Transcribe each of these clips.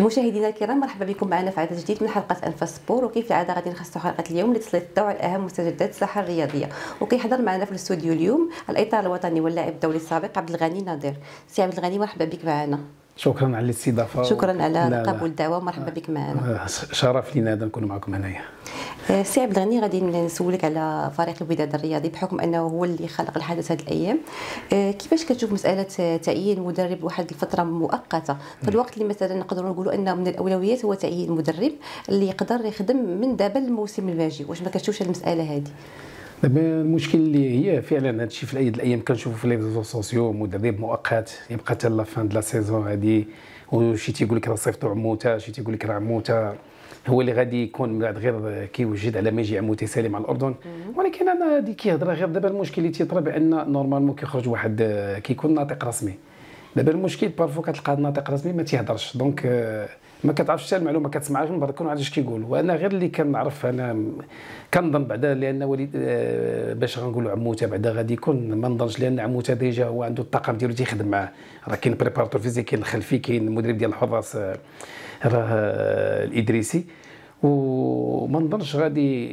مشاهدينا الكرام مرحبا بكم معنا في عدد جديد من حلقه انفاس سبور وكيف العاده غادي نخصصوا حلقه اليوم لتسليط الضوء على اهم مستجدات الساحه الرياضيه وكيحضر معنا في الاستوديو اليوم الاطار الوطني واللاعب الدولي السابق عبد الغني ناظر سي عبد الغني مرحبا بك معنا شكرا على الاستضافه شكرا على قبول الدعوه ومرحبا آه، بك معنا آه، شرف لينا هذا نكون معكم هنايا آه، سي عبد الغني غادي نسولك على فريق الوداد الرياضي بحكم انه هو اللي خلق الحدث هذه الايام آه، كيفاش كتشوف مساله تعيين مدرب واحد الفتره مؤقته في الوقت اللي مثلا نقدروا نقولوا ان من الاولويات هو تعيين مدرب اللي يقدر يخدم من دابا الموسم الماجي واش ما كتشوفش المساله هذه دابا المشكل اللي هي فعلا هذا الشيء في الايام الايام كنشوفوا في لي ريزو سوسيو مدرب مؤقت يبقى حتى لا فان دو لا سيزون هادي وشي تيقول لك راه صيفطوا عموته شي تيقول لك راه عموته هو اللي غادي يكون من بعد غير كيوجد على ما يجي عموته سالم على الاردن ولكن انا هادي كيهضر غير دابا المشكل اللي تيطرى بان نورمالمون كيخرج واحد كيكون ناطق رسمي دابا المشكل بارفو كتلقى ناطق رسمي ما تيهضرش دونك ما كتعرفش حتى المعلومه كتسمعها من برا كون عارف اش كيقول وانا غير اللي كنعرف انا كنظن بعدا لان وليد آه، باش غنقولوا عموته بعدا غادي يكون ما نظنش لان عموته ديجا هو عنده الطاقم ديالو تيخدم معاه راه كاين بريباراتور فيزيك كاين الخلفي كاين المدرب ديال الحراس آه، راه آه، الادريسي وما نظنش غادي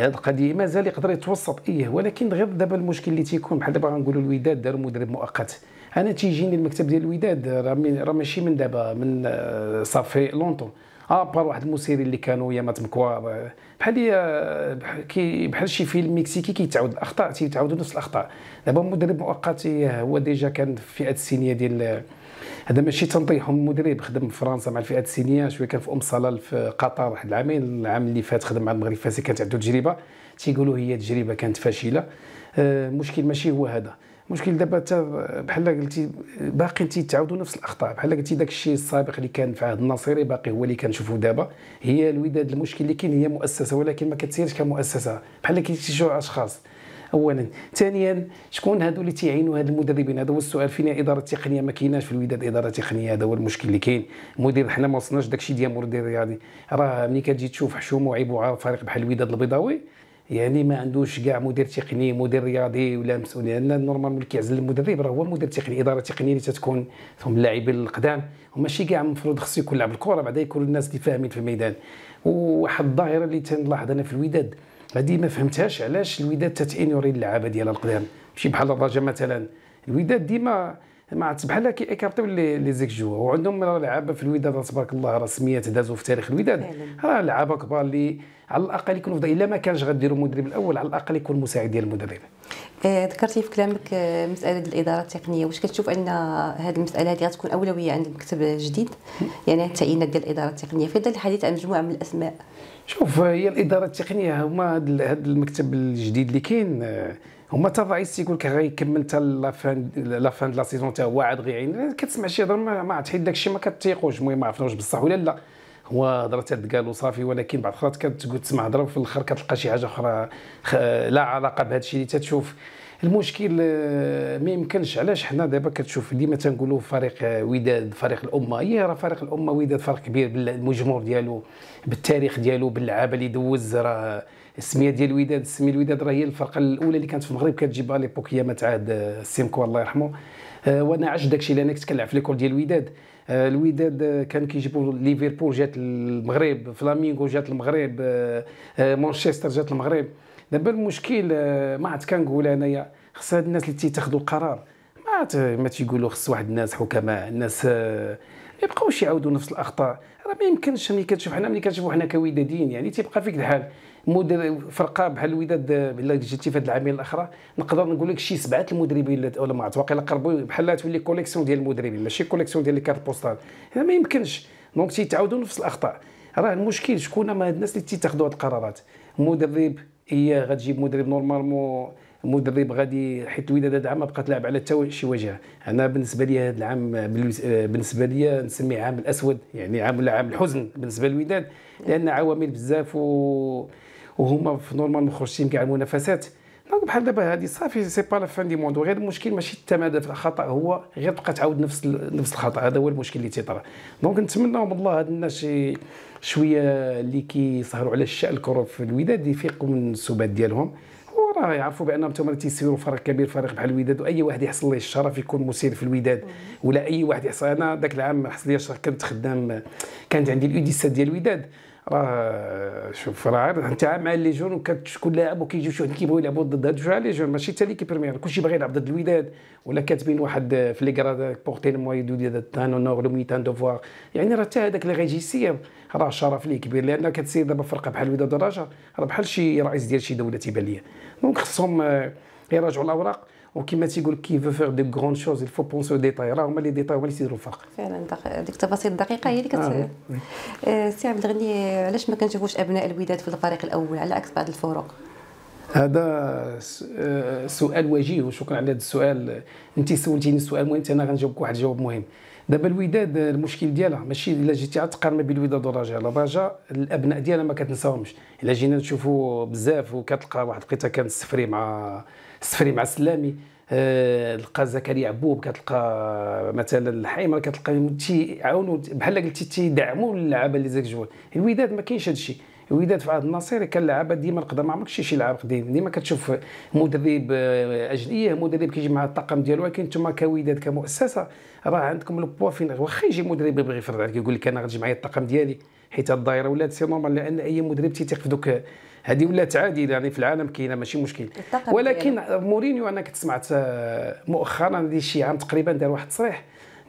هذه القضيه مازال يقدر يتوسط ايه ولكن غير دابا المشكل اللي تيكون بحال دابا غنقولوا الوداد دار مدرب مؤقت انا تيجيني المكتب ديال الوداد راه ماشي من دابا من آه، صافي لونتون ابار آه، واحد المسيرين اللي كانوا يا مكوا بحال كي بحال شي فيلم مكسيكي كيتعاود الاخطاء تيتعاودوا نفس الاخطاء دابا مدرب مؤقت إيه، هو ديجا كان في فئه السينيه ديال هذا ماشي تنطيحهم مدرب خدم في فرنسا مع الفئات السينيه شويه كان في ام صلال في قطر واحد العامين العام اللي فات خدم مع المغرب الفاسي كانت عنده تجربه تيقولوا هي تجربه كانت فاشله المشكل آه، ماشي هو هذا المشكل دابا حتى بحال قلتي باقي تيتعاودوا نفس الاخطاء بحال قلتي داك الشيء السابق اللي كان في عهد الناصري باقي هو اللي كنشوفوا دابا هي الوداد المشكل اللي كاين هي مؤسسه ولكن ما كتسيرش كمؤسسه بحال كيتشجعوا اشخاص اولا ثانيا شكون هادو اللي تيعينوا هاد المدربين هذا هو السؤال فينا الاداره التقنيه ما كايناش في الوداد اداره تقنيه هذا هو المشكل اللي كاين مدير حنا ما وصلناش داكشي ديال مدير الرياضي يعني راه ملي كتجي تشوف حشومه وعيب فريق بحال الوداد البيضاوي يعني ما عندوش كاع مدير تقني مدير رياضي ولا مسؤول لان نورمال ملي كيعزل المدرب راه هو المدير التقني الاداره التقنيه اللي تتكون هم اللاعبين القدام وماشي كاع المفروض خصو يكون لاعب الكره بعدا يكونوا الناس اللي فاهمين في الميدان وواحد الظاهره اللي تنلاحظ انا في الوداد هذه ما فهمتهاش علاش الوداد تتانيوري اللعابه ديالها القدام ماشي بحال الرجاء مثلا الوداد ديما ما عرفت كي كيكابطيو لي زيك جو وعندهم لعابه في الوداد تبارك الله رسميات دازوا في تاريخ الوداد راه لعابه كبار اللي على الاقل يكونوا الا ما كانش غديروا المدرب الاول على الاقل يكون مساعد ديال المدرب إيه، ذكرتي في كلامك آه، مساله الاداره التقنيه واش كتشوف ان هذه المساله هذه غتكون اولويه عند المكتب الجديد يعني التعيينات ديال الاداره التقنيه في ظل الحديث عن مجموعه من الاسماء شوف هي الاداره التقنيه هما هذا المكتب الجديد اللي كاين آه، هما تا الرئيس تيقول لك غيكمل تا لافان لافان لا سيزون تا هو عاد غيعين كتسمع شي هضره ما عرفت حيت داك الشيء ما كتيقوش المهم ما عرفناش بصح ولا لا هو هضره تقال وصافي ولكن بعض الخرات كتقول تسمع هضره وفي الاخر كتلقى شي حاجه اخرى لا علاقه بهذا الشيء اللي تتشوف المشكل آه، ما يمكنش علاش حنا دابا كتشوف ديما تنقولوا فريق آه، وداد فريق الامه هي راه فريق الامه وداد فريق كبير بالجمهور ديالو بالتاريخ ديالو باللعابه اللي دوز راه السميه ديال الوداد السميه الوداد راه هي الفرقه الاولى اللي كانت في المغرب كتجيبها ليبوك هي ما تعاد السيمكو آه، الله يرحمه وانا عشت داكشي اللي انا كنت كنلعب في ليكول ديال الوداد آه، الوداد آه، كانوا كيجيبوا ليفربول جات المغرب فلامينغو جات المغرب آه، مانشستر جات المغرب دابا المشكل ما عاد كنقول انايا خص هاد الناس اللي تيتاخذوا القرار ما عاد ما تيقولوا خص واحد الناس حكماء الناس ما يبقاوش يعاودوا نفس الاخطاء راه ما يمكنش ملي كتشوف حنا ملي كنشوفوا حنا كوداديين يعني تيبقى فيك الحال فرقه بحال الوداد الا جيتي في هذه العامين الاخرى نقدر نقول لك شي سبعه المدربين ولا ما عرفت واقيلا قربوا بحال تولي كوليكسيون ديال المدربين ماشي كوليكسيون ديال الكارت بوستال بوستال ما يمكنش دونك تيتعاودوا نفس الاخطاء راه المشكل شكون هما الناس اللي تيتاخذوا هذه القرارات مدرب هي غتجيب مدرب نورمالمون مدرب غادي حيت الوداد هذا العام بقى تلعب على حتى شي واجهه انا بالنسبه لي هذا العام بالنسبه لي نسميه عام الاسود يعني عام ولا عام الحزن بالنسبه للوداد لان عوامل بزاف و وهما في نورمال مخرجين كاع المنافسات دونك بحال دابا هذه صافي سي با لا فان دي موند غير المشكل ماشي التمادى في الخطا هو غير تبقى تعاود نفس نفس الخطا هذا هو المشكل اللي تيطرا دونك نتمنى من الله هاد الناس شويه اللي كيسهروا على الشأن الكره في الوداد يفيقوا من السبات ديالهم وراه يعرفوا بانهم انتم تيسيروا فريق كبير فريق بحال الوداد واي واحد يحصل ليه الشرف يكون مسير في الوداد ولا اي واحد يحصل انا ذاك العام حصل لي الشرف كنت خدام كانت عندي الاوديسا ديال الوداد راه شوف راه انت مع لي جون وكتشوف لاعب وكيجيو شي واحد كيبغيو يلعبوا ضد هاد لي جون ماشي حتى اللي كيبرمير كلشي باغي يلعب ضد الوداد ولا كاتبين واحد آه، في لي كراد بورتي المواي دو ديال تان اونور لو ميتان دوفوار يعني راه حتى هذاك لي غيجي راه شرف ليه كبير لان كتسير دابا فرقه بحال الوداد الرجاء راه بحال شي رئيس ديال شي دوله تيبان ليا دونك خصهم آه، يراجعوا الاوراق وكما تيقول كي فو فيغ دي غروند شوز الفو بونسي او ديتاي راه هما لي ديتاي هما اللي يسيروا الفرق فعلا ديك التفاصيل الدقيقه هي اللي كت آه، آه، سي عبد الغني علاش آه، ما كنشوفوش ابناء الوداد في الفريق الاول على عكس بعض الفرق هذا سؤال وجيه وشكرا على هذا السؤال انت سولتيني سؤال مهم انا غنجاوبك واحد الجواب مهم دابا الوداد المشكل ديالها ماشي الا جيتي عاد تقارن بين الوداد والرجاء الرجاء الابناء ديالها ما كتنساهمش الا جينا نشوفوا بزاف وكتلقى واحد لقيتها كان السفري مع السفري مع السلامي آه، تلقى زكريا عبوب كتلقى مثلا الحيمر كتلقى تيعاونوا بحال قلتي تيدعموا اللعابه اللي زاك جوال الوداد ما كاينش هذا الشيء في عهد الناصر كان لعابه ديما القدم ما عمرك شي شي قديم ديما كتشوف مدرب آه، اجنيه مدرب كيجي مع الطاقم ديالو ولكن انتم كوداد كمؤسسه راه عندكم لو بوا فين واخا يجي مدرب يبغي يفرض عليك يقول لك انا غنجي معايا الطاقم ديالي حيت الدائره ولات سي نورمال لان اي مدرب تيثق في دوك هذه ولات عادي يعني في العالم كاينه ماشي مشكل ولكن مورينيو انا كنت سمعت آه، مؤخرا هذا شي عام تقريبا دار واحد التصريح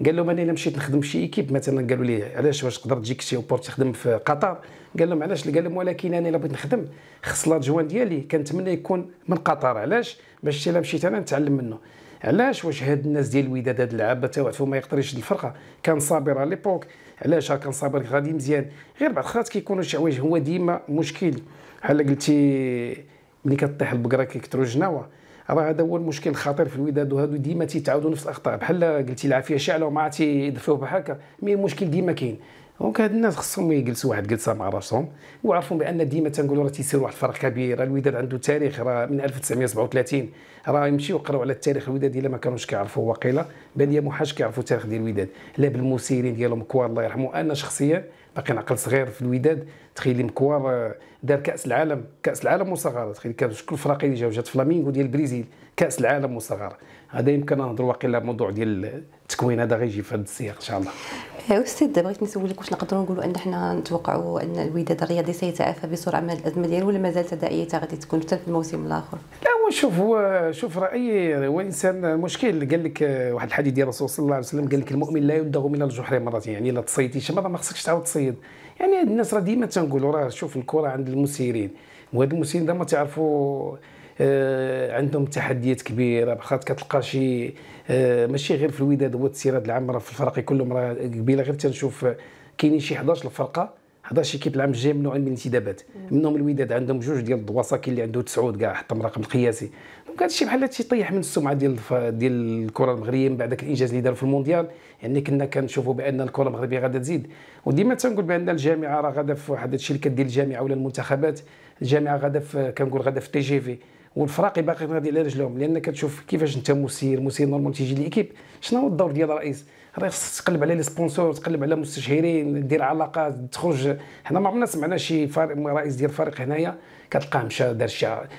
قال لهم انا الا مشيت نخدم شي ايكيب مثلا قالوا لي علاش واش تقدر تجيك شي اوبور تخدم في قطر قال لهم علاش قال لهم ولكن انا الا بغيت نخدم خص لادجوان ديالي كنتمنى يكون من قطر علاش باش الا مشيت انا نتعلم منه علاش واش هاد الناس ديال الوداد هاد اللعابه تا واحد ما يقدر يشد الفرقه كان صابر على ليبوك علاش كان صابر غادي مزيان غير بعض الخرات كيكونوا شي حوايج هو ديما مشكل بحال قلتي ملي كطيح البقره كيكثروا الجناوه راه هذا هو المشكل الخطير في الوداد وهادو ديما تيتعاودوا نفس الاخطاء بحال قلتي العافيه شعله وما عرفتي يدفعوا بحال هكا مي المشكل ديما كاين دونك هاد الناس خصهم يجلسوا واحد جلسه مع راسهم وعرفوا بان ديما تنقولوا راه تيسير واحد الفرق كبير الوداد عنده تاريخ راه من 1937 راه يمشيو يقراو على التاريخ الودادي الا ما كانوش كيعرفوا وقيله بان محاش كيعرفوا التاريخ ديال الوداد لا بالمسيرين ديالهم كوار الله يرحمه انا شخصيا باقي عقل صغير في الوداد تخيلي مكوار آه، دار كاس العالم كاس العالم مصغره تخيلي كان شكون الفراقي اللي جاو جات فلامينغو ديال البرازيل كاس العالم مصغره هذا يمكن نهضروا واقيلا الموضوع ديال التكوين هذا غيجي في هذا السياق ان شاء الله آه، استاذ بغيت نسولك واش نقدروا نقولوا ان حنا نتوقعوا ان الوداد الرياضي سيتعافى بسرعه من الازمه ديالو ولا مازال تداعياتها غادي تكون حتى في الموسم الاخر ونشوف هو شوف رايي هو الانسان مشكل قال لك واحد الحديث ديال الرسول صلى الله عليه وسلم قال لك المؤمن لا يدغ من الجحر مرتين يعني لا تصيدي شي مره ما خصكش تعاود تصيد يعني هاد الناس راه ديما تنقولوا راه شوف الكره عند المسيرين وهاد المسيرين ما تعرفوا آه عندهم تحديات كبيره بخاط كتلقى شي آه ماشي غير في الوداد هو التسيرات العام راه في الفرق كلهم راه قبيله غير تنشوف كاينين شي 11 الفرقه 11 كيب العام الجاي ممنوع من الانتدابات منهم الوداد عندهم جوج ديال الدواساكي اللي عنده تسعود كاع حطهم رقم قياسي دونك الشيء بحال هادشي طيح من السمعه ديال ديال الكره المغربيه من بعد ذاك الانجاز اللي دار في المونديال يعني كنا كنشوفوا بان الكره المغربيه غادا تزيد وديما تنقول بان الجامعه راه غادا في واحد الشيء اللي كدير الجامعه ولا المنتخبات الجامعه غادا في كنقول غادا في تي جي في والفراقي باقي غادي على رجلهم لان كتشوف كيفاش انت مسير مسير نورمال تيجي ليكيب شنو هو الدور ديال الرئيس راه خصك تقلب على لي سبونسور تقلب على مستشهرين دير علاقات تخرج حنا ما عمرنا سمعنا شي فريق رئيس ديال فريق هنايا كتلقاه مشى دار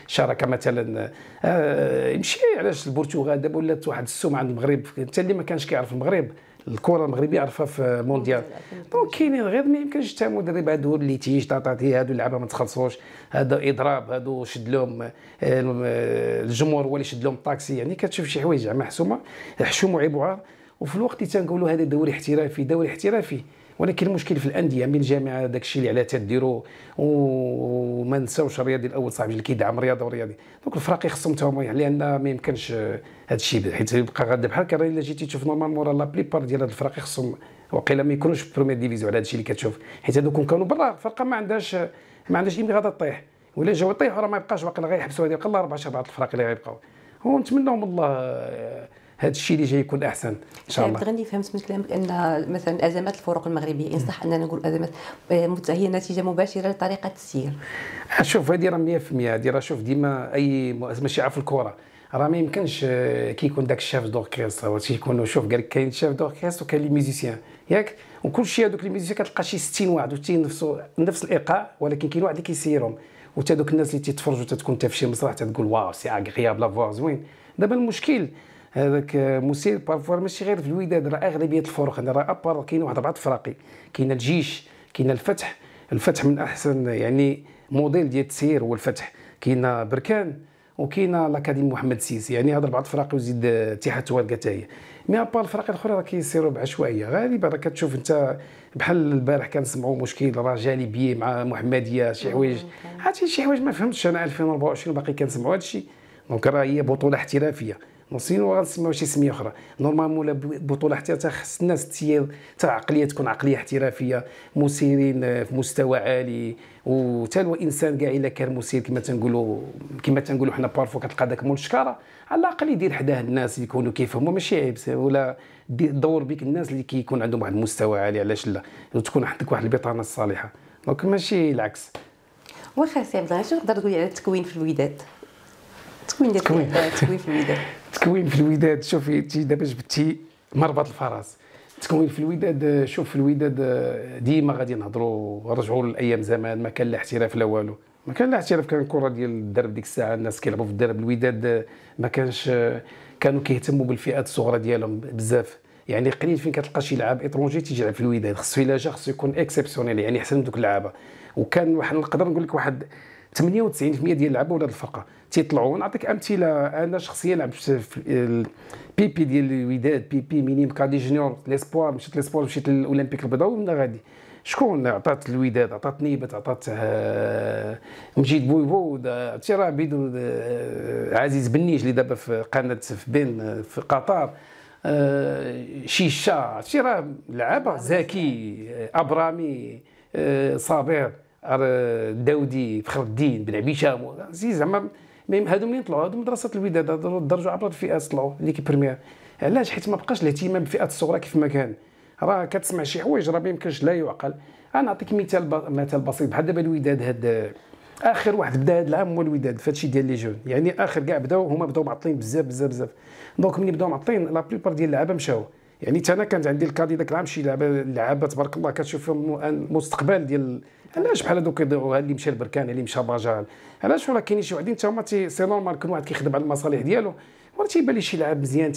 شراكه مثلا آه يمشي علاش البرتغال دابا ولات واحد السمعه عند المغرب حتى اللي ما كانش كيعرف المغرب الكره المغربيه عرفها في المونديال دونك كاينين غير ما يمكنش حتى مدرب هادو اللي تيج طاطاتي هادو اللعابه ما تخلصوش هذا اضراب هادو شد لهم آه، الجمهور هو اللي شد لهم الطاكسي يعني كتشوف شي حوايج زعما محسومه حشومه وعيب وعار وفي الوقت اللي تنقولوا هذا دوري احترافي دوري احترافي ولكن المشكل في الانديه من الجامعه داك الشيء اللي علاه تديروا وما نساوش الرياضي الاول صاحبي اللي كيدعم الرياضه والرياضي دوك الفرق خصهم حتى هما لان ما يمكنش هذا الشيء حيت يبقى غادا بحال كرا الا جيتي تشوف نورمالمون راه لا بليبار ديال هاد الفرق خصهم وقيلا ما يكونوش بروميير ديفيزيون على هذا الشيء اللي كتشوف حيت هذوك كانوا برا الفرقه ما عندهاش ما عندهاش اللي غادا طيح ولا جاو طيح راه ما يبقاش باقي غيحبسوا يحبسوا هذه يبقى الله 14 بعض الفرق اللي غيبقاو ونتمنوا من الله هذا الشيء اللي جاي يكون احسن ان شاء الله غني فهمت من كلامك ان مثلا ازمات الفروق المغربيه ان صح اننا نقول ازمات هي آه، نتيجه مباشره لطريقه السير شوف هذه راه 100% هذه راه شوف ديما اي ماشي عارف الكره راه ما يمكنش آه، كي يكون داك الشاف دوركيسترا يكون شوف قال لك كاين شاف دوركيسترا وكاين لي ميوزيسيان ياك وكل شيء هذوك لي ميوزيسيان كتلقى شي 60 واحد و نفس الايقاع ولكن كاين واحد اللي كيسيرهم وتا دوك الناس اللي تيتفرجوا تتكون انت في شي مسرح تتقول واو سي اغريابل لا فوا زوين دابا المشكل هذاك مسير بارفوار ماشي غير في الوداد راه اغلبيه الفرق يعني راه ابار كاين واحد بعض فراقي كاين الجيش كاين الفتح الفتح من احسن يعني موديل ديال التسيير هو الفتح كاين بركان وكاين لاكاديمي محمد السيسي يعني هاد بعض فراقي وزيد اتحاد توالكا حتى هي مي ابار الفرق الاخرى راه كيسيروا بعشوائيه غالبا راه كتشوف انت بحال البارح كنسمعوا مشكل راه جانبيه مع محمديه شي حوايج عرفتي شي حوايج ما فهمتش انا 2024 باقي كنسمعوا هادشي دونك راه هي بطوله احترافيه نصين وغنسميو شي سميه اخرى نورمالمون بطوله حتى خص الناس تيال تاع عقليه تكون عقليه احترافيه مسيرين في مستوى عالي وحتى هو انسان كاع الا كان مسير كما تنقولوا كما تنقولوا حنا بارفو كتلقى داك مول الشكاره على الاقل يدير حداه الناس اللي يكونوا كيفهموا ماشي عيب ولا دور بك الناس اللي كيكون عندهم واحد المستوى عالي علاش لا وتكون عندك واحد البطانه الصالحه دونك ماشي العكس واخا سي عبد شنو تقدر تقولي على التكوين في الوداد التكوين ديال التكوين في الوداد التكوين في الوداد شوفي انت دابا جبتي مربط الفرس التكوين في الوداد شوف في الوداد ديما غادي نهضروا رجعوا لايام زمان ما كان لا احتراف لا والو ما كان لا احتراف كان الكره ديال الدرب ديك الساعه الناس كيلعبوا في الدرب الوداد ما كانش كانوا كيهتموا بالفئات الصغرى ديالهم بزاف يعني قليل فين كتلقى شي لاعب اترونجي تيجي يلعب في الوداد خصو الا جا خصو يكون اكسبسيونيل يعني احسن من دوك اللعابه وكان واحد نقدر نقول لك واحد 98% ديال اللعبه ولاد الفرقه تيطلعوا نعطيك امثله انا شخصيا لعبت في بيبي ديال الوداد بيبي مينيم كادي جونيور ليسبوار مشيت ليسبوار مشيت للاولمبيك البيضاوي ومن غادي شكون عطات الوداد عطات نيبت عطات آه، مجيد بويبو آه، عرفتي راه بيدو آه، عزيز بنيش اللي دابا في قناه في بين في قطر شيشه عرفتي راه لعابه زكي ابرامي صابر الداودي فخر الدين بن عبي هشام زي زعما المهم هادو منين طلعوا هادو مدرسه الوداد هادو درجوا عبر الفئات طلعوا اللي بريمير علاش حيت ما بقاش الاهتمام بالفئات الصغرى كيف ما كان راه كتسمع شي حوايج راه ما يمكنش لا يعقل انا نعطيك مثال مثال بسيط بحال دابا الوداد هاد اخر واحد بدا هذا العام هو الوداد فهادشي ديال لي جون يعني اخر كاع بداو هما بداو معطلين بزاف بزاف بزاف دونك ملي بداو معطلين لا بليبار ديال اللعابه مشاو يعني حتى انا كانت عندي الكادي داك العام شي لعابه تبارك الله كتشوف فيهم المستقبل ديال علاش بحال هادو كيضيعوها اللي مشى البركان اللي مشى باجال علاش راه كاينين شي وحدين حتى سي نورمال كل واحد كيخدم على المصالح ديالو وراه تيبان لي شي لعاب مزيان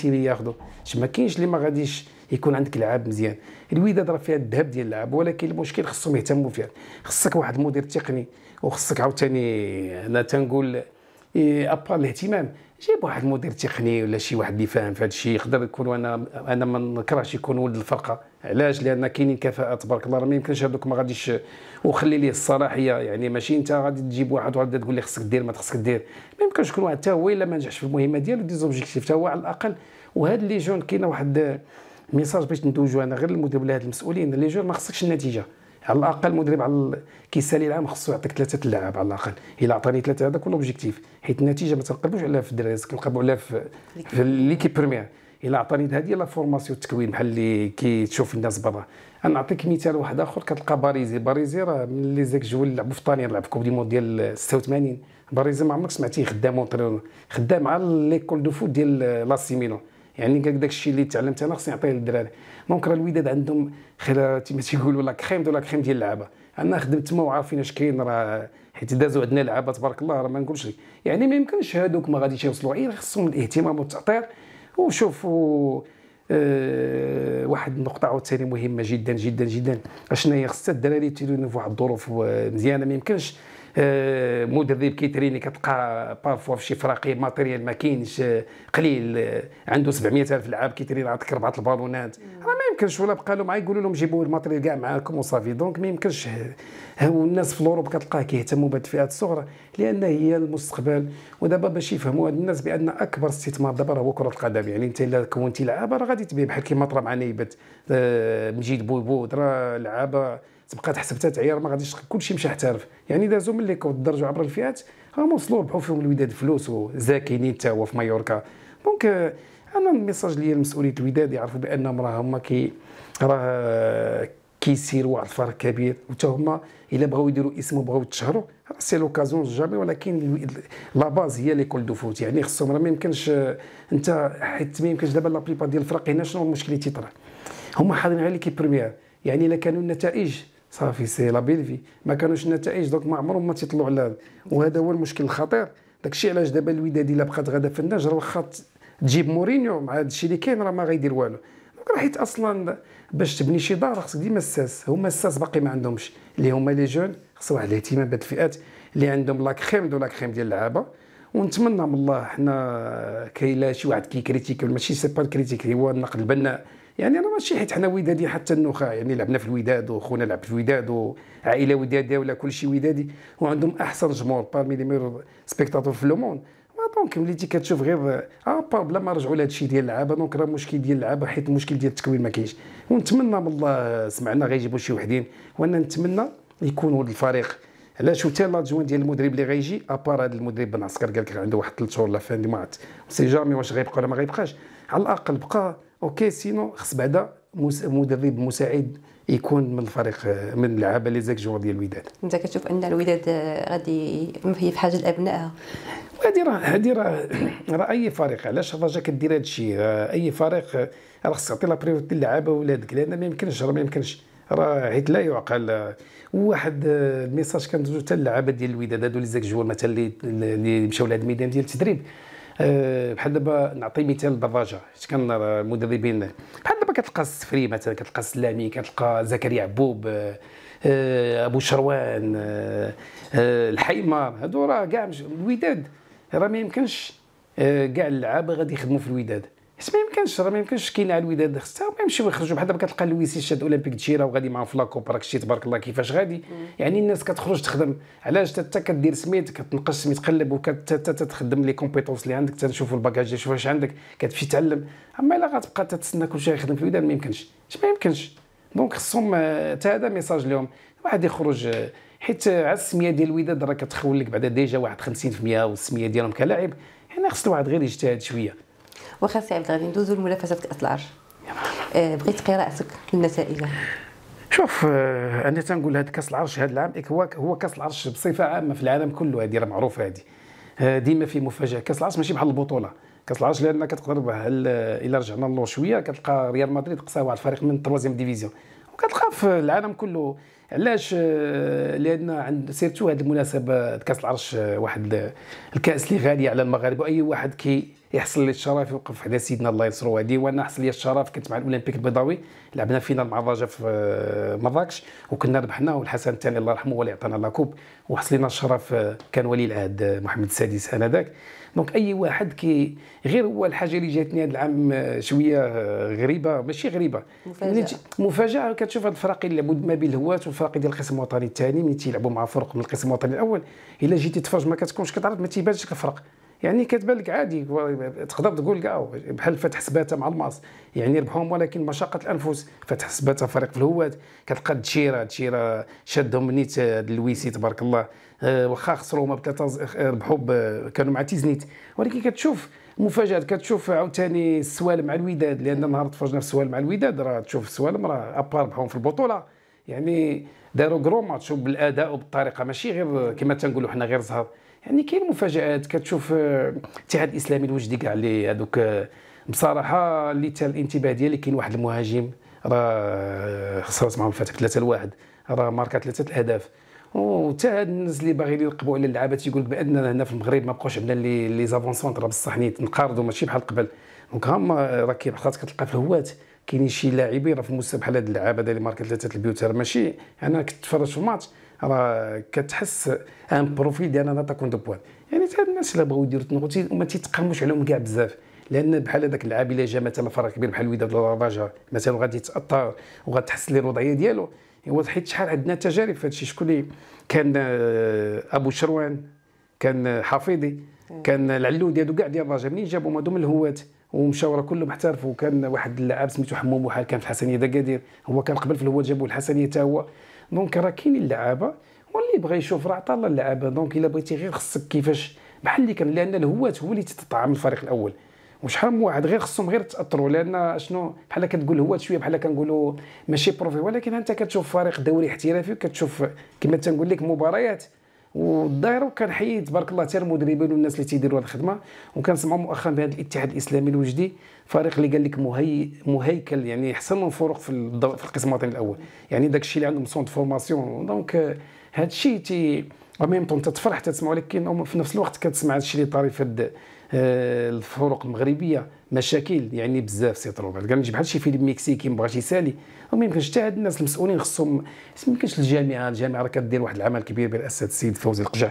اش ما كاينش اللي ما غاديش يكون عندك لعاب مزيان الوداد راه فيها الذهب ديال اللعاب ولكن المشكل خصهم يهتموا فيها خصك واحد المدير تقني وخصك عاوتاني انا تنقول ابار إيه، الاهتمام جيب واحد مدير تقني ولا شي واحد اللي فاهم في هذا الشيء يقدر يكون انا انا ما نكرهش يكون ولد الفرقه علاش لان كاينين كفاءات تبارك الله ما يمكنش هذوك ما غاديش وخلي ليه الصلاحيه يعني ماشي انت غادي تجيب واحد وغادي تقول لي خصك دير ما خصك دير ما يمكنش يكون واحد حتى هو الا ما نجحش في المهمه ديالو دي زوبجيكتيف حتى هو على الاقل وهاد لي جون كاينه واحد ميساج باش ندوزو انا غير للمدير ولا هاد المسؤولين لي جون ما خصكش النتيجه على الاقل مدرب على كيسالي العام خصو يعطيك ثلاثه اللاعب على الاقل الا عطاني ثلاثه هذا كل اوبجيكتيف حيت النتيجه ما تنقلبوش عليها في الدراري كنقلبوا عليها في, ليكيب بريمير الا عطاني هذه لا فورماسيون التكوين بحال اللي كيتشوف الناس برا نعطيك مثال واحد اخر كتلقى باريزي باريزي راه من لي زيك جوال لعبوا في طاليان لعب كوب دي مون ديال 86 باريزي ما عمرك سمعتيه خدام اونترينور خدام مع ليكول دو فوت ديال لاسيميلون يعني داك الشيء اللي تعلمت انا خصني نعطيه للدراري دونك راه الوداد عندهم خلا ما تيقولوا لا كريم لا كريم ديال اللعابه انا خدمت تما وعارفين اش كاين راه حيت دازوا عندنا لعابه تبارك الله راه ما نقولش لك يعني ما يمكنش هادوك ما غاديش يوصلوا غير إيه، خصهم الاهتمام والتاطير وشوفوا أه واحد النقطة عاوتاني مهمة جدا جدا جدا اشنا هي خصها الدراري في واحد الظروف آه، مزيانة ما يمكنش آه، مدرب كيتريني كتلقى بارفوا في شي فراقي ماتيريال ما كاينش آه، قليل آه، عنده 700 الف لعاب كيترين عندك اربعه البالونات راه ما يمكنش ولا بقى لهم يقولوا لهم جيبوا الماتيريال كاع معاكم وصافي دونك ما يمكنش والناس في الاوروب كتلقاه كيهتموا بهذ الفئات الصغرى لان هي المستقبل ودابا باش يفهموا هاد الناس بان اكبر استثمار دابا راه هو كره القدم يعني انت الا كونتي لعابه راه غادي تبيع بحال كيما طرا مع نيبت مجيد بويبود راه لعابه تبقى تحسب تعيار ما غاديش كلشي مشى احترف يعني دازو من كود درجوا عبر الفئات راهم وصلوا ربحوا فيهم الوداد فلوس وزاكينين حتى هو في مايوركا دونك انا الميساج ديال المسؤولية الوداد يعرفوا بانهم راه هما كي راه كيسير واحد الفرق كبير وتا هما الا بغاو يديروا اسم وبغاو يتشهروا سي لوكازيون جامي ولكن لا باز هي ليكول دو فوت يعني خصهم راه ما يمكنش انت حيت ما يمكنش دابا لا بليبا ديال الفرق هنا شنو المشكل اللي تيطرح هما حاضرين غير ليكيب بريمير يعني الا كانوا النتائج صافي سي في ما كانوش النتائج دوك ما عمرهم ما تيطلعوا على وهذا هو المشكل الخطير داكشي علاش دابا الوداد الا بقات غادا في النجر واخا تجيب مورينيو مع هادشي اللي كاين راه ما غيدير والو راه حيت اصلا باش تبني شي دار خصك ديما الساس هما الساس باقي ما عندهمش اللي هما لي جون خصو واحد الاهتمام بهاد الفئات اللي عندهم لا كريم دو لا كريم ديال اللعابه ونتمنى من الله حنا كاين لا شي واحد كيكريتيك ماشي سي با الكريتيك هو النقد البناء يعني راه ماشي حيت حنا ودادي حتى النخاع يعني لعبنا في الوداد وخونا لعب في الوداد وعائله وداديه ولا كل شيء ودادي وعندهم احسن جمهور بارمي لي ميور سبيكتاتور في موند دونك وليتي كتشوف غير اه بلا ما رجعوا لهذا الشيء ديال اللعابه دونك راه مشكل ديال اللعابه حيت المشكل ديال التكوين ما كاينش ونتمنى من الله سمعنا غيجيبوا شي وحدين وانا نتمنى يكونوا الفريق لا شفت لادجوان ديال المدرب اللي غيجي ابار هذا المدرب بن عسكر قال لك عنده واحد 3 شهور لا فان ما عرفت سي جامي واش غيبقى ولا ما غيبقاش على الاقل بقى اوكي سينو خص بعدا مدرب مساعد يكون من الفريق من اللعابه لي جوار ديال الوداد انت كتشوف ان الوداد غادي هي في حاجه لابنائها هادي راه هادي راه راه اي فريق علاش الرجاء كدير هذا الشيء اي فريق راه خصك تعطي لا بريوريتي للعابه ولادك لان ما يمكنش راه ما يمكنش راه حيت لا يعقل واحد الميساج كندوزو حتى للعابه ديال الوداد هادو لي جوار مثلا اللي مشاو لهاد الميدان ديال التدريب أه، بحال دابا نعطي مثال الدراجه حيت كنرى المدربين بحال دابا كتلقى السفري مثلا كتلقى السلامي كتلقى زكريا عبوب أه، أه، ابو شروان الحيمر هادو راه كاع الوداد راه ما يمكنش كاع اللعابه غادي يخدموا في الوداد ما يمكنش راه ما يمكنش كاين على الوداد خصها ما يمشيو يخرجوا بحال دابا كتلقى لويسي شاد اولمبيك تشيرا وغادي مع راك شتي تبارك الله كيفاش غادي يعني الناس كتخرج تخدم علاش حتى كدير سميت كتنقص سميت تقلب وكتخدم لي كومبيتونس اللي عندك تنشوفوا الباكاج شوف واش عندك كتمشي تعلم اما الا غتبقى تتسنى كل شيء يخدم في الوداد ما يمكنش ما يمكنش دونك خصهم آه، حتى هذا ميساج لهم واحد يخرج آه، حيت على السميه ديال الوداد راه كتخول لك بعدا ديجا واحد 50% والسميه ديالهم كلاعب هنا يعني خص الواحد غير يجتهد شويه واخا سي عبد غادي ندوزو لمنافسه كاس العرش آه، بغيت قراءتك للنتائج شوف آه، انا تنقول هذا كاس العرش هذا العام هو هو كاس العرش بصفه عامه في العالم كله هذه راه معروفه آه، هذه ديما فيه مفاجاه كاس العرش ماشي بحال البطوله كاس العرش لان كتقدر بحال الا رجعنا للور شويه كتلقى ريال مدريد قصا واحد الفريق من التروازيام ديفيزيون وكتلقى في العالم كله علاش لان عند سيرتو هذه المناسبه كاس العرش واحد الكاس اللي غاليه على المغاربه اي واحد كي يحصل لي الشرف يوقف حدا سيدنا الله ينصرو هادي وانا حصل لي الشرف كنت مع الاولمبيك البيضاوي لعبنا فينال مع الرجاء آه، في مراكش وكنا ربحنا والحسن الثاني الله يرحمه هو اللي عطانا لاكوب وحصل لنا الشرف آه، كان ولي العهد آه، محمد السادس انذاك دونك اي واحد كي غير هو الحاجه اللي جاتني هذا العام شويه غريبه ماشي غريبه مفاجاه مفاجاه كتشوف هاد الفرق اللي لعبوا ما بين الهوات والفرق ديال القسم الوطني الثاني ملي تيلعبوا مع فرق من القسم الوطني الاول الا جيتي تفرج ما كتكونش كتعرف ما تيبانش الفرق يعني كتبان لك عادي تقدر تقول كاع بحال فتح سباته مع الماس يعني ربحهم ولكن مشاقة الانفس فتح سباته فريق في الهواد كتلقى تشيره تشيره شادهم نيت الويسي تبارك الله آه، واخا خسروا هما بثلاثه آه، ربحوا كانوا مع تيزنيت ولكن كتشوف مفاجاه كتشوف عاوتاني السوالم مع الوداد لان نهار تفرجنا في السوالم مع الوداد راه تشوف السوالم راه ابار ربحهم في البطوله يعني داروا كرو ماتش بالاداء وبالطريقه ماشي غير كما تنقولوا حنا غير زهر يعني كاين مفاجات كتشوف آه، الاتحاد الاسلامي الوجدي كاع اللي هذوك آه، بصراحه اللي تال الانتباه ديالي كاين واحد المهاجم راه آه، خسرت معهم الفتح 3 1 راه ماركا ثلاثه الاهداف وحتى هاد الناس اللي باغيين يلقبوا على اللعابه تيقول لك باننا هنا في المغرب ما بقاوش عندنا لي لي زافونسون راه بصح نيت نقارضوا ماشي بحال قبل دونك هما راه كاين خاصك كتلقى في الهوات كاينين شي لاعبين راه في المستوى بحال هاد اللعابه اللي ماركا ثلاثه البيوت ماشي انا كنت تفرج في الماتش راه كتحس ان بروفيل ديال انا تكون دو بوان يعني حتى الناس اللي بغاو يديروا تنغوتي وما تيتقاموش عليهم كاع بزاف لان بحال هذاك اللاعب الا جا مثلا فرق كبير بحال الوداد ولا الرجاء مثلا غادي يتاثر وغتحس لي الوضعيه ديالو حيت شحال عندنا تجارب في هادشي شكون اللي كان آه، ابو شروان كان آه، حفيدي كان آه، العلود هادو كاع ديال الرجاء منين جابهم هادو من الهواة ومشاو راه كلهم احترفوا كان واحد اللاعب سميتو حمو وحال كان في الحسنيه دكادير هو كان قبل في الهواة جابوا الحسنيه حتى هو دونك راه كاينين اللعابه واللي بغى يشوف راه عطى الله اللعابه دونك الا بغيتي غير خصك كيفاش بحال اللي كان لان الهواة هو اللي تتطعم الفريق الاول وشحال من واحد غير خصهم غير تاثروا لان شنو بحال كتقول هواة شويه بحال كنقولوا ماشي بروفي ولكن انت كتشوف فريق دوري احترافي وكتشوف كما تنقول لك مباريات والدائره وكنحيي تبارك الله حتى المدربين والناس اللي تيديروا هذه الخدمه وكنسمعوا مؤخرا بهذا الاتحاد الاسلامي الوجدي فريق اللي قال لك مهي مهيكل يعني احسن من فرق في, في القسم الوطني الاول يعني داك الشيء اللي عندهم سون فورماسيون دونك هذا الشيء تي ميم طون تتفرح تسمعوا لك في نفس الوقت كتسمع هذا الشيء اللي طاري في آه، الفرق المغربيه مشاكل يعني بزاف سي طرو بعد كنجي بحال شي فيلم مكسيكي بغاش يسالي ما يمكنش حتى هاد الناس المسؤولين خصهم ما يمكنش الجامعه الجامعه راه كدير واحد العمل كبير بين السيد فوزي القجع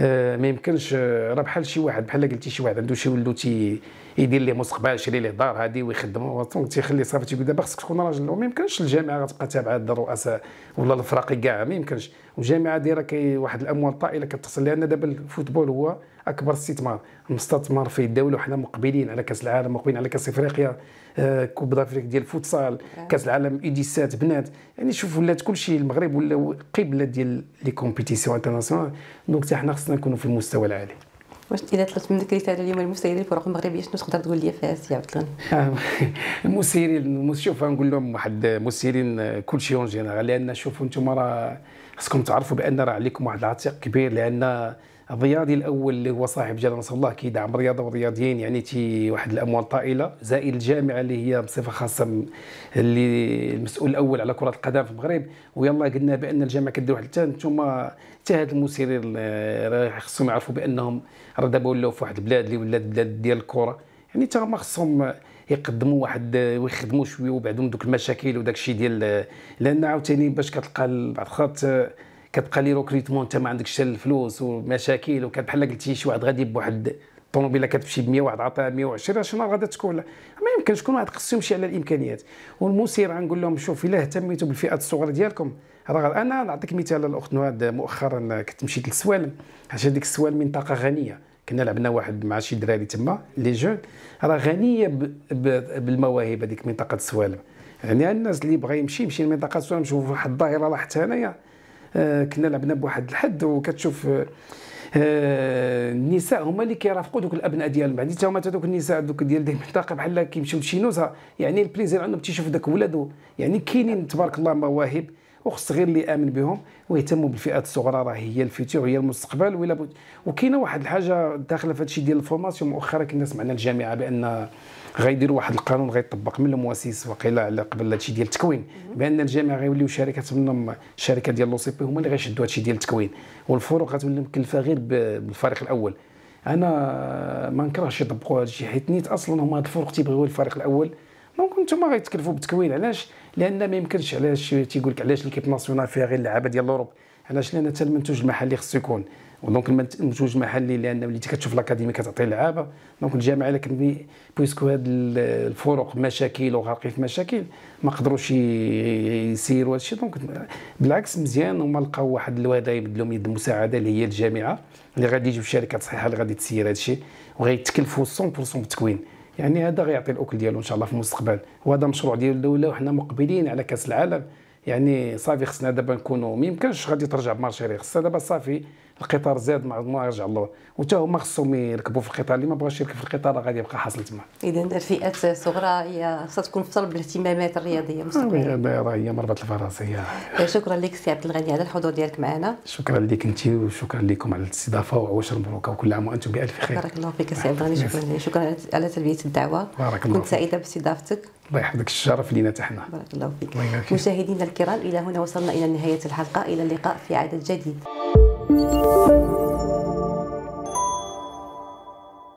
آه ما يمكنش راه بحال شي واحد بحال قلتي شي واحد عنده شي ولد يدير ليه مستقبل يشري ليه دار هادي ويخدم تيخلي صافي تيقول دابا خصك تكون راجل وما يمكنش الجامعه غتبقى تابعه الرؤساء ولا الافراقي كاع ما يمكنش والجامعه دايره كي واحد الاموال طائله كتصل لان دابا الفوتبول هو اكبر استثمار مستثمر في الدوله وحنا مقبلين على كاس العالم مقبلين على كاس افريقيا آه، كوب دافريك ديال الفوتسال كاس العالم ايديسات بنات يعني شوف ولات كل شيء المغرب ولا قبله ديال لي كومبيتيسيون انترناسيونال دونك حنا خصنا نكونوا في المستوى العالي واش اذا طلبت منك رساله اليوم المسيرين الفرق المغربيه شنو تقدر تقول لي فيها سي عبد الغني؟ المسيرين شوف نقول لهم واحد مسيرين كل شيء اون جينيرال لان شوفوا انتم راه خصكم تعرفوا بان راه عليكم واحد العتيق كبير لان الرياضي الاول اللي هو صاحب جلاله نصر الله كيدعم الرياضه والرياضيين يعني تي واحد الاموال طائله زائد الجامعه اللي هي بصفه خاصه اللي المسؤول الاول على كره القدم في المغرب ويلا قلنا بان الجامعه كدير واحد انتم حتى هاد المسيرين راه خصهم يعرفوا بانهم راه دابا ولاو في واحد البلاد اللي ولات بلاد ديال الكره يعني حتى ما خصهم يقدموا واحد ويخدموا شويه وبعدهم دوك المشاكل وداك الشيء ديال لان عاوتاني باش كتلقى بعض الخط كتبقى لي روكريتمون انت ما عندكش الفلوس ومشاكل بحال قلتي شي واحد غادي بواحد الطوموبيله كتمشي ب 100 واحد عطاها 120 شنو غادا تكون ما يمكنش كل واحد خصو يمشي على الامكانيات والمسير غنقول لهم شوف الا اهتميتوا بالفئات الصغرى ديالكم راه انا نعطيك مثال الاخت نواد مؤخرا كنت مشيت للسوالم عشان ديك السوالم منطقه غنيه كنا لعبنا واحد مع شي دراري تما لي جون راه غنيه ب... ب... بالمواهب هذيك منطقه السوالم يعني الناس اللي بغى يمشي يمشي لمنطقه السوالم شوف واحد الظاهره لاحظتها انايا آه، كنا لعبنا بواحد الحد وكتشوف آه، آه، النساء هما اللي كيرافقوا دوك الابناء ديالهم بعد حتى هما دوك النساء دوك ديال ديك المنطقه بحال كيمشيو لشي نوزه يعني البليزير عندهم تيشوف داك ولادو يعني كاينين تبارك الله مواهب وخص غير اللي امن بهم ويهتموا بالفئات الصغرى راه هي الفيتور هي المستقبل ولا وكاينه واحد الحاجه داخله في هادشي ديال الفورماسيون مؤخرا كنا سمعنا الجامعه بان غيديروا واحد القانون غيطبق من المؤسس وقيلا على قبل هادشي ديال التكوين بان الجامعه غيوليو شركه منهم الشركه ديال لو سي بي هما اللي غيشدوا هادشي ديال التكوين والفروق غتولي مكلفه غير بالفريق الاول انا ما نكرهش يطبقوا هادشي حيت نيت اصلا هما هاد الفروق تيبغيو الفريق الاول دونك نتوما غيتكلفوا بالتكوين علاش لان ما يمكنش علاش تيقول لك علاش ليكيب ناسيونال فيها غير اللعابه ديال اوروب علاش لان حتى المنتوج المحلي خصو يكون دونك المنتوج المحلي لان ملي كتشوف الاكاديمي كتعطي اللعابه دونك الجامعه لكن بويسكو هاد الفرق مشاكل وغارقين في مشاكل ما قدروش يسيروا هادشي دونك بالعكس مزيان هما لقاو واحد الوضع يبدل لهم يد المساعده اللي هي الجامعه اللي غادي يجيب شركه صحيحه اللي غادي تسير هادشي وغيتكلفوا 100% بالتكوين يعني هذا غيعطي الاكل ديالو ان شاء الله في المستقبل وهذا مشروع ديال الدوله وحنا مقبلين على كاس العالم يعني صافي خصنا دابا نكونوا ما يمكنش غادي ترجع بمارشيري خصنا دابا صافي القطار زاد مع الله يرجع الله وتا هما خصهم يركبوا في القطار اللي ما بغاش يركب في القطار غادي يبقى حاصل تما اذا الفئات الصغرى هي خصها تكون في صلب الاهتمامات الرياضيه مستقبلا آه، راه هي مربط الفرس هي آه، شكرا لك سي عبد الغني على الحضور ديالك معنا شكرا لك انت وشكرا لكم على الاستضافه وعواشر مبروكه وكل عام وانتم بالف خير بارك الله فيك سي عبد الغني شكرا شكرا على تلبيه الدعوه بارك الله كنت سعيده باستضافتك الله يحفظك الشرف لينا تحنا بارك الله فيك مشاهدينا الكرام الى هنا وصلنا الى نهايه الحلقه الى اللقاء في عدد جديد Música